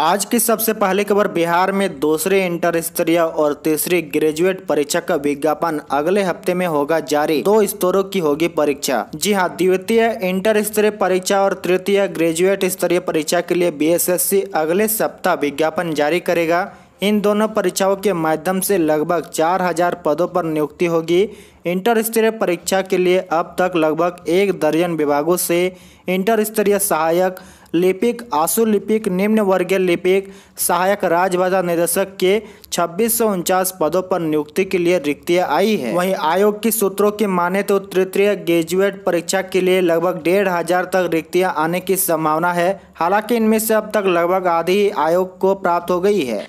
आज की सबसे पहली खबर बिहार में दूसरे इंटर स्तरीय और तीसरी ग्रेजुएट परीक्षा का विज्ञापन अगले हफ्ते में होगा जारी दो स्तरों की होगी परीक्षा जी हाँ द्वितीय इंटर स्तरीय परीक्षा और तृतीय ग्रेजुएट स्तरीय परीक्षा के लिए बी अगले सप्ताह विज्ञापन जारी करेगा इन दोनों परीक्षाओं के माध्यम से लगभग 4000 पदों पर नियुक्ति होगी इंटर स्तरीय परीक्षा के लिए अब तक लगभग एक दर्जन विभागों से इंटर स्तरीय सहायक लिपिक आशु लिपिक निम्न वर्गीय लिपिक सहायक राजभाषा निदेशक के छब्बीस पदों पर नियुक्ति के लिए रिक्तियां आई है वहीं आयोग की सूत्रों की माने तो तृतीय ग्रेजुएट परीक्षा के लिए लगभग डेढ़ हजार तक रिक्तियां आने की संभावना है हालांकि इनमें से अब तक लगभग आधी आयोग को प्राप्त हो गई है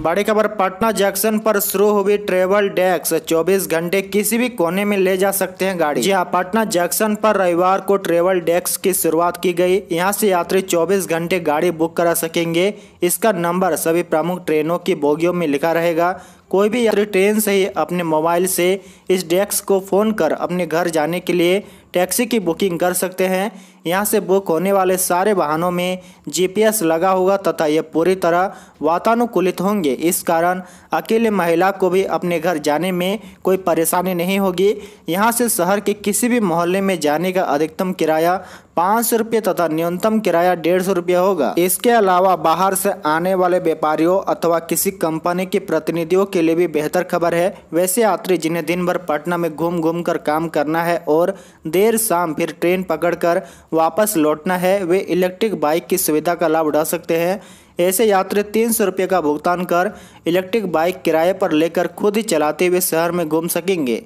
बड़ी खबर पटना जंक्शन पर शुरू हुई ट्रेवल डेस्क 24 घंटे किसी भी कोने में ले जा सकते हैं गाड़ी जी हाँ पटना जंक्शन पर रविवार को ट्रेवल डेस्क की शुरुआत की गई यहां से यात्री 24 घंटे गाड़ी बुक करा सकेंगे इसका नंबर सभी प्रमुख ट्रेनों की बोगियों में लिखा रहेगा कोई भी यात्री ट्रेन से ही अपने मोबाइल से इस डेस्क को फ़ोन कर अपने घर जाने के लिए टैक्सी की बुकिंग कर सकते हैं यहाँ से बुक होने वाले सारे वाहनों में जीपीएस लगा होगा तथा यह पूरी तरह वातानुकूलित होंगे इस कारण अकेले महिला को भी अपने घर जाने में कोई परेशानी नहीं होगी यहाँ से शहर के किसी भी मोहल्ले में जाने का अधिकतम किराया पाँच सौ रुपये तथा न्यूनतम किराया डेढ़ सौ रुपये होगा इसके अलावा बाहर से आने वाले व्यापारियों अथवा किसी कंपनी के प्रतिनिधियों के लिए भी बेहतर खबर है वैसे यात्री जिन्हें दिन भर पटना में घूम घूम कर काम करना है और देर शाम फिर ट्रेन पकड़कर वापस लौटना है वे इलेक्ट्रिक बाइक की सुविधा का लाभ उठा सकते हैं ऐसे यात्री तीन सौ रुपये का भुगतान कर इलेक्ट्रिक बाइक किराए पर लेकर खुद ही चलाते हुए शहर में घूम सकेंगे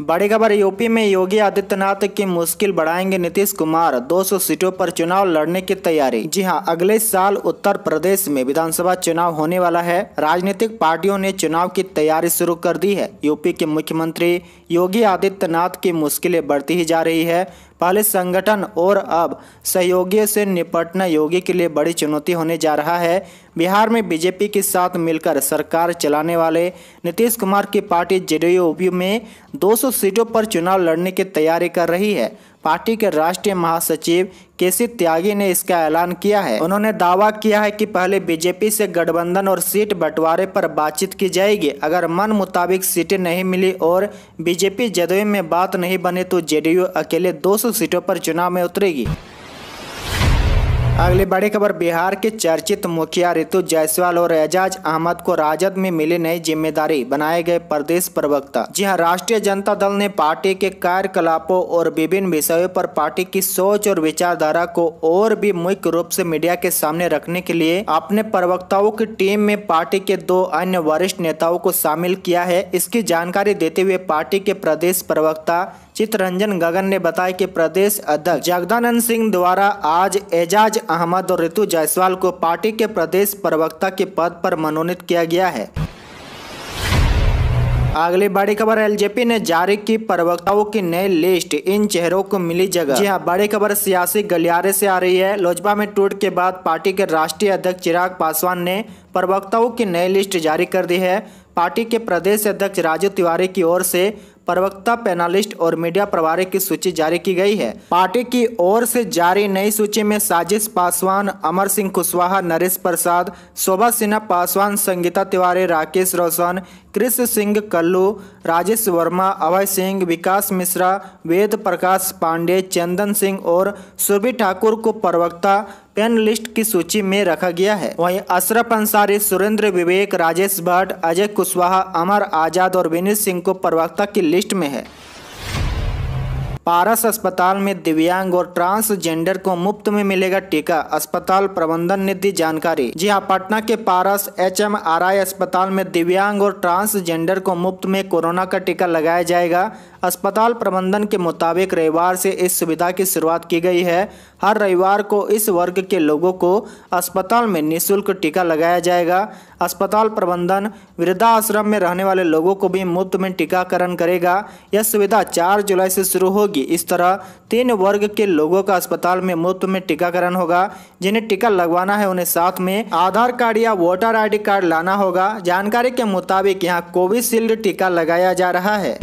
बड़ी खबर यूपी में योगी आदित्यनाथ की मुश्किल बढ़ाएंगे नीतीश कुमार 200 सीटों पर चुनाव लड़ने की तैयारी जी हां अगले साल उत्तर प्रदेश में विधानसभा चुनाव होने वाला है राजनीतिक पार्टियों ने चुनाव की तैयारी शुरू कर दी है यूपी के मुख्यमंत्री योगी आदित्यनाथ की मुश्किलें बढ़ती ही जा रही है पहले संगठन और अब सहयोगियों से निपटना योगी के लिए बड़ी चुनौती होने जा रहा है बिहार में बीजेपी के साथ मिलकर सरकार चलाने वाले नीतीश कुमार की पार्टी जेडीयू में 200 सीटों पर चुनाव लड़ने की तैयारी कर रही है पार्टी के राष्ट्रीय महासचिव केसी त्यागी ने इसका ऐलान किया है उन्होंने दावा किया है कि पहले बीजेपी से गठबंधन और सीट बंटवारे पर बातचीत की जाएगी अगर मन मुताबिक सीटें नहीं मिली और बीजेपी जदयू में बात नहीं बने तो जेडीयू अकेले 200 सीटों पर चुनाव में उतरेगी अगली बड़ी खबर बिहार के चर्चित मुखिया ऋतु जायसवाल और एजाज अहमद को राजद में मिली नई जिम्मेदारी बनाए गए प्रदेश प्रवक्ता जी हाँ राष्ट्रीय जनता दल ने पार्टी के कार्यकलापों और विभिन्न विषयों पर पार्टी की सोच और विचारधारा को और भी मुख्य रूप से मीडिया के सामने रखने के लिए अपने प्रवक्ताओं की टीम में पार्टी के दो अन्य वरिष्ठ नेताओं को शामिल किया है इसकी जानकारी देते हुए पार्टी के प्रदेश प्रवक्ता चित्रंजन गगन ने बताया कि प्रदेश अध्यक्ष जगदानंद सिंह द्वारा आज एजाज अहमद और ऋतु जायसवाल को पार्टी के प्रदेश प्रवक्ता के पद पर मनोनीत किया गया है अगली बड़ी खबर एलजेपी ने जारी की प्रवक्ताओं की नई लिस्ट इन चेहरों को मिली जगह जी हाँ बड़ी खबर सियासी गलियारे से आ रही है लोजपा में टूट के बाद पार्टी के राष्ट्रीय अध्यक्ष चिराग पासवान ने प्रवक्ताओं की नई लिस्ट जारी कर दी है पार्टी के प्रदेश अध्यक्ष राजू तिवारी की ओर से प्रवक्ता पैनलिस्ट और मीडिया प्रभारी की सूची जारी की गई है पार्टी की ओर से जारी नई सूची में साजिश पासवान अमर सिंह कुशवाहा नरेश प्रसाद शोभा सिन्हा पासवान संगीता तिवारी राकेश रोशन कृष्ण सिंह कल्लू राजेश वर्मा अभय सिंह विकास मिश्रा वेद प्रकाश पांडे चंदन सिंह और सुरभि ठाकुर को प्रवक्ता लिस्ट की सूची में रखा गया है वहीं अशरफ अंसारी सुरेंद्र विवेक राजेश भट्ट अजय कुशवाहा अमर आजाद और विनीत सिंह को प्रवक्ता की लिस्ट में है पारस अस्पताल में दिव्यांग और ट्रांसजेंडर को मुफ्त में मिलेगा टीका अस्पताल प्रबंधन ने दी जानकारी जी हां पटना के पारस एचएमआरआई अस्पताल में दिव्यांग और ट्रांसजेंडर को मुफ्त में कोरोना का टीका लगाया जाएगा अस्पताल प्रबंधन के मुताबिक रविवार से इस सुविधा की शुरुआत की गई है हर रविवार को इस वर्ग के लोगों को अस्पताल में निःशुल्क टीका लगाया जाएगा अस्पताल प्रबंधन वृद्धाश्रम में रहने वाले लोगों को भी मुफ्त में टीकाकरण करेगा यह सुविधा 4 जुलाई से शुरू होगी इस तरह तीन वर्ग के लोगों का अस्पताल में मुफ्त में टीकाकरण होगा जिन्हें टीका लगवाना है उन्हें साथ में आधार कार्ड या वोटर आई कार्ड लाना होगा जानकारी के मुताबिक यहाँ कोविशील्ड टीका लगाया जा रहा है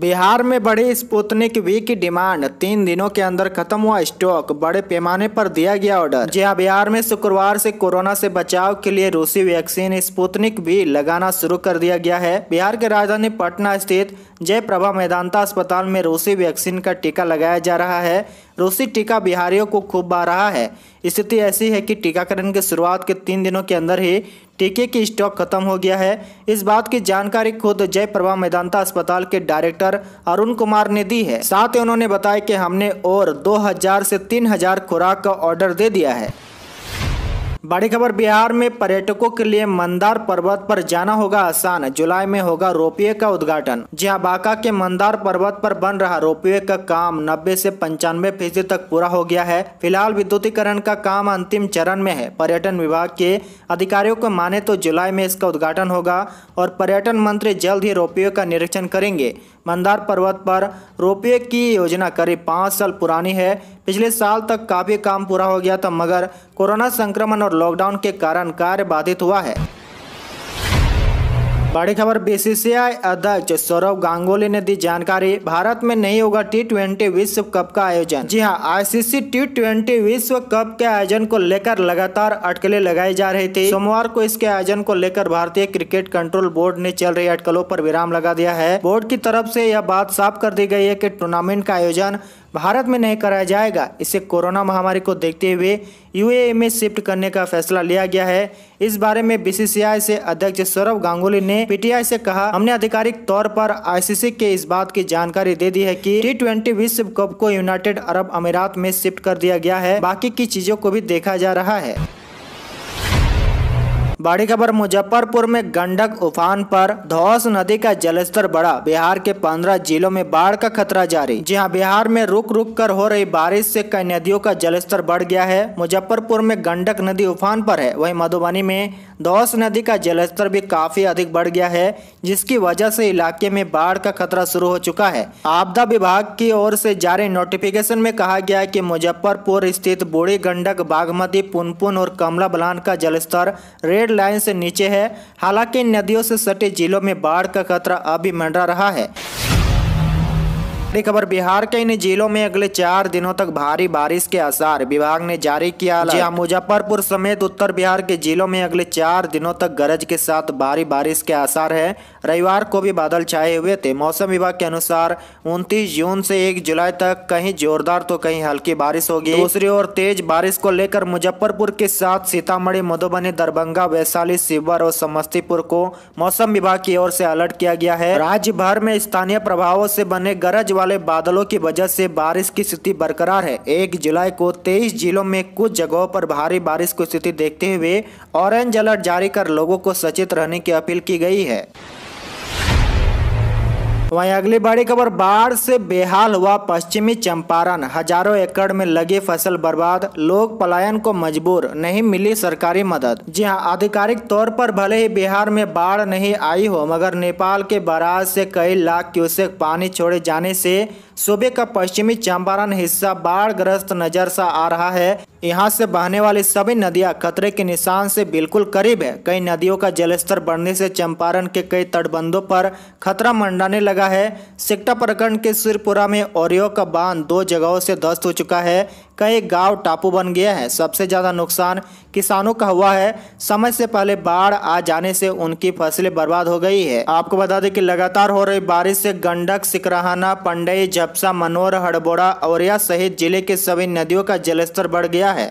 बिहार में बड़े स्पुतनिक वी की डिमांड तीन दिनों के अंदर खत्म हुआ स्टॉक बड़े पैमाने पर दिया गया ऑर्डर जी बिहार में शुक्रवार से कोरोना से बचाव के लिए रूसी वैक्सीन स्पुतनिक वी लगाना शुरू कर दिया गया है बिहार के राजधानी पटना स्थित जयप्रभा मैदानता अस्पताल में रूसी वैक्सीन का टीका लगाया जा रहा है रूसी टीका बिहारियों को खूब बा रहा है स्थिति ऐसी है कि टीकाकरण की शुरुआत के तीन दिनों के अंदर ही टीके की स्टॉक खत्म हो गया है इस बात की जानकारी खुद जयप्रभा मैदानता अस्पताल के डायरेक्टर अरुण कुमार ने दी है साथ ही उन्होंने बताया कि हमने और 2000 से 3000 खुराक का ऑर्डर दे दिया है बड़ी खबर बिहार में पर्यटकों के लिए मंदार पर्वत पर जाना होगा आसान जुलाई में होगा रोपवे का उद्घाटन जी बांका के मंदार पर्वत पर बन रहा रोपवे का काम 90 से पंचानवे फीसदी तक पूरा हो गया है फिलहाल विद्युतीकरण का काम अंतिम चरण में है पर्यटन विभाग के अधिकारियों को माने तो जुलाई में इसका उद्घाटन होगा और पर्यटन मंत्री जल्द ही रोपवे का निरीक्षण करेंगे मंदार पर्वत पर रोपवे की योजना करीब पाँच साल पुरानी है पिछले साल तक काफ़ी काम पूरा हो गया था मगर कोरोना संक्रमण और लॉकडाउन के कारण कार्य बाधित हुआ है बड़ी खबर बीसीसीआई अध्यक्ष सौरभ गांगुली ने दी जानकारी भारत में नहीं होगा टी ट्वेंटी विश्व कप का आयोजन जी हां आईसीसी टी ट्वेंटी विश्व कप के आयोजन को लेकर लगातार अटकलें लगाई जा रही थी सोमवार को इसके आयोजन को लेकर भारतीय क्रिकेट कंट्रोल बोर्ड ने चल रही अटकलों पर विराम लगा दिया है बोर्ड की तरफ से यह बात साफ कर दी गई है की टूर्नामेंट का आयोजन भारत में नहीं कराया जाएगा इसे कोरोना महामारी को देखते हुए यूएई में शिफ्ट करने का फैसला लिया गया है इस बारे में बीसीसीआई से अध्यक्ष सौरभ गांगुली ने पीटीआई से कहा हमने आधिकारिक तौर पर आईसीसी के इस बात की जानकारी दे दी है कि टी ट्वेंटी विश्व कप को यूनाइटेड अरब अमीरात में शिफ्ट कर दिया गया है बाकी की चीजों को भी देखा जा रहा है बड़ी खबर मुजफ्फरपुर में गंडक उफान पर धौस नदी का जलस्तर बढ़ा बिहार के पंद्रह जिलों में बाढ़ का खतरा जारी जी हाँ बिहार में रुक रुक कर हो रही बारिश से कई नदियों का जलस्तर बढ़ गया है मुजफ्फरपुर में गंडक नदी उफान पर है वहीं मधुबनी में दौस नदी का जलस्तर भी काफी अधिक बढ़ गया है जिसकी वजह से इलाके में बाढ़ का खतरा शुरू हो चुका है आपदा विभाग की ओर से जारी नोटिफिकेशन में कहा गया है कि मुजफ्फरपुर स्थित बूढ़ी गंडक बागमती पुनपुन और कमला बलान का जलस्तर रेड लाइन से नीचे है हालांकि इन नदियों से सटे जिलों में बाढ़ का खतरा अभी मंडरा रहा है बड़ी खबर बिहार के इन जिलों में अगले चार दिनों तक भारी बारिश के आसार विभाग ने जारी किया जहाँ मुजफ्फरपुर समेत उत्तर बिहार के जिलों में अगले चार दिनों तक गरज के साथ भारी बारिश के आसार है रविवार को भी बादल छाए हुए थे मौसम विभाग के अनुसार उनतीस जून से एक जुलाई तक कहीं जोरदार तो कहीं हल्की बारिश होगी दूसरी ओर तेज बारिश को लेकर मुजफ्फरपुर के साथ सीतामढ़ी मधुबनी दरभंगा वैशाली शिवर और समस्तीपुर को मौसम विभाग की ओर से अलर्ट किया गया है राज्य भर में स्थानीय प्रभावों से बने गरज वाले बादलों की वजह से बारिश की स्थिति बरकरार है एक जुलाई को तेईस जिलों में कुछ जगहों पर भारी बारिश की स्थिति देखते हुए ऑरेंज अलर्ट जारी कर लोगों को सचेत रहने की अपील की गई है वहीं अगली बड़ी खबर बाढ़ से बेहाल हुआ पश्चिमी चंपारण हजारों एकड़ में लगी फसल बर्बाद लोग पलायन को मजबूर नहीं मिली सरकारी मदद जी हां आधिकारिक तौर पर भले ही बिहार में बाढ़ नहीं आई हो मगर नेपाल के बराज से कई लाख क्यूसेक पानी छोड़े जाने से सूबे का पश्चिमी चंपारण हिस्सा बाढ़ ग्रस्त नजर सा आ रहा है यहाँ से बहने वाली सभी नदियाँ खतरे के निशान से बिल्कुल करीब है कई नदियों का जलस्तर बढ़ने से चंपारण के कई तटबंधों पर खतरा मंडाने लगा है सिक्टा प्रखंड के सिरपुरा में ओरियो का बांध दो जगहों से ध्वस्त हो चुका है कई गांव टापू बन गया है सबसे ज़्यादा नुकसान किसानों का हुआ है समय से पहले बाढ़ आ जाने से उनकी फसलें बर्बाद हो गई है आपको बता दें कि लगातार हो रही बारिश से गंडक सिकराहाना पंडई जब टपसा मनोर हड़बोड़ा और सहित जिले के सभी नदियों का जलस्तर बढ़ गया है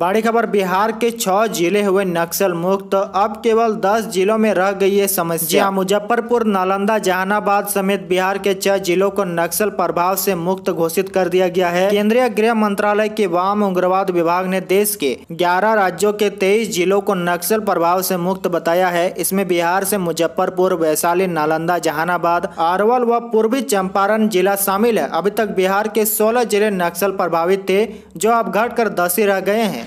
बड़ी खबर बिहार के छह जिले हुए नक्सल मुक्त तो अब केवल दस जिलों में रह गई है समस्या हाँ, मुजफ्फरपुर नालंदा जहानाबाद समेत बिहार के छह जिलों को नक्सल प्रभाव से मुक्त घोषित कर दिया गया है केंद्रीय गृह मंत्रालय के वाम उग्रवाद विभाग ने देश के ग्यारह राज्यों के तेईस जिलों को नक्सल प्रभाव से मुक्त बताया है इसमें बिहार से मुजफ्फरपुर वैशाली नालंदा जहानाबाद अरवल व पूर्वी चंपारण जिला शामिल है अभी तक बिहार के सोलह जिले नक्सल प्रभावित थे जो आप घाट कर दासी रह गए हैं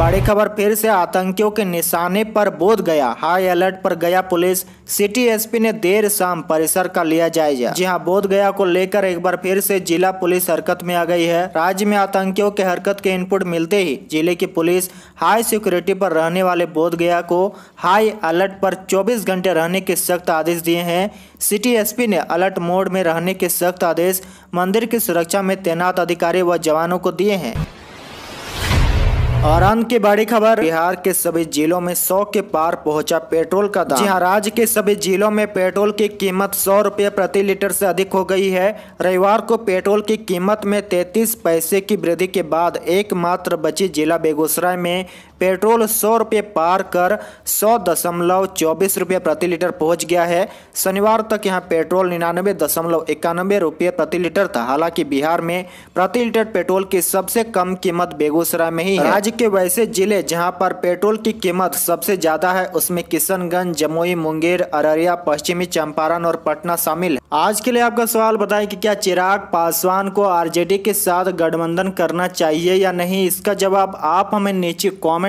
बड़ी खबर फिर से आतंकियों के निशाने पर बोध गया हाई अलर्ट पर गया पुलिस सिटी एसपी ने देर शाम परिसर का लिया जायजा जी हाँ बोध गया को लेकर एक बार फिर से जिला पुलिस हरकत में आ गई है राज्य में आतंकियों के हरकत के इनपुट मिलते ही जिले की पुलिस हाई सिक्योरिटी पर रहने वाले बोध गया को हाई अलर्ट पर चौबीस घंटे रहने के सख्त आदेश दिए हैं सिटी एसपी ने अलर्ट मोड में रहने के सख्त आदेश मंदिर की सुरक्षा में तैनात अधिकारी व जवानों को दिए हैं आरान की बड़ी खबर बिहार के सभी जिलों में सौ के पार पहुंचा पेट्रोल का दाम यहाँ राज्य के सभी जिलों में पेट्रोल की कीमत सौ रुपये प्रति लीटर से अधिक हो गई है रविवार को पेट्रोल की कीमत में 33 पैसे की वृद्धि के बाद एकमात्र बची जिला बेगूसराय में पेट्रोल सौ रुपये पार कर सौ दशमलव चौबीस रुपये प्रति लीटर पहुंच गया है शनिवार तक यहां पेट्रोल निन्यानवे दशमलव इक्यानबे रुपये प्रति लीटर था हालांकि बिहार में प्रति लीटर पेट्रोल की सबसे कम कीमत बेगूसराय में ही है राज्य के वैसे जिले जहाँ पर पेट्रोल की कीमत सबसे ज्यादा है उसमें किशनगंज जमुई मुंगेर अररिया पश्चिमी चंपारण और पटना शामिल है आज के लिए आपका सवाल बताए की क्या चिराग पासवान को आर के साथ गठबंधन करना चाहिए या नहीं इसका जवाब आप हमें नीचे कॉमेंट